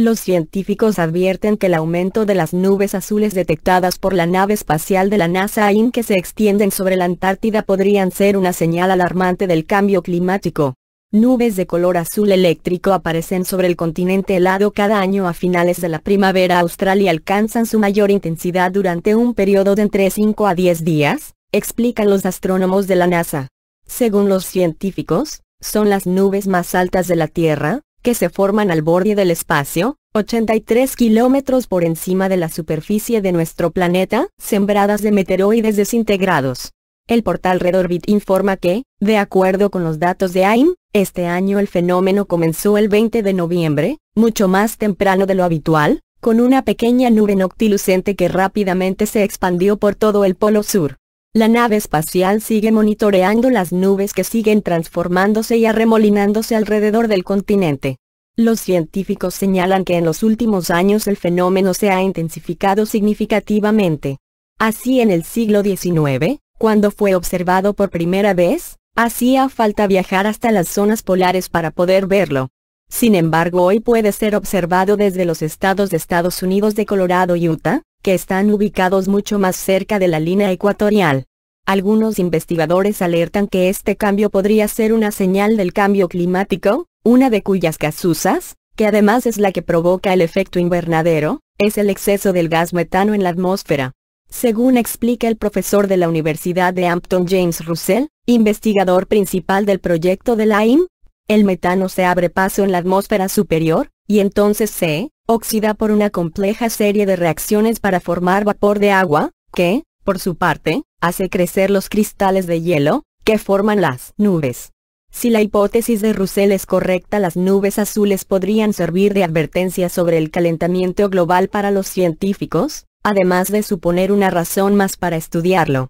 Los científicos advierten que el aumento de las nubes azules detectadas por la nave espacial de la NASA en que se extienden sobre la Antártida podrían ser una señal alarmante del cambio climático. Nubes de color azul eléctrico aparecen sobre el continente helado cada año a finales de la primavera austral y alcanzan su mayor intensidad durante un periodo de entre 5 a 10 días, explican los astrónomos de la NASA. Según los científicos, son las nubes más altas de la Tierra, que se forman al borde del espacio, 83 kilómetros por encima de la superficie de nuestro planeta, sembradas de meteoroides desintegrados. El portal RedOrbit informa que, de acuerdo con los datos de AIM, este año el fenómeno comenzó el 20 de noviembre, mucho más temprano de lo habitual, con una pequeña nube noctilucente que rápidamente se expandió por todo el polo sur. La nave espacial sigue monitoreando las nubes que siguen transformándose y arremolinándose alrededor del continente. Los científicos señalan que en los últimos años el fenómeno se ha intensificado significativamente. Así en el siglo XIX, cuando fue observado por primera vez, hacía falta viajar hasta las zonas polares para poder verlo. Sin embargo hoy puede ser observado desde los estados de Estados Unidos de Colorado y Utah, que están ubicados mucho más cerca de la línea ecuatorial. Algunos investigadores alertan que este cambio podría ser una señal del cambio climático, una de cuyas causas, que además es la que provoca el efecto invernadero, es el exceso del gas metano en la atmósfera. Según explica el profesor de la Universidad de Hampton James Russell, investigador principal del proyecto de la el metano se abre paso en la atmósfera superior, y entonces se oxida por una compleja serie de reacciones para formar vapor de agua, que, por su parte, hace crecer los cristales de hielo, que forman las nubes. Si la hipótesis de Russell es correcta las nubes azules podrían servir de advertencia sobre el calentamiento global para los científicos, además de suponer una razón más para estudiarlo.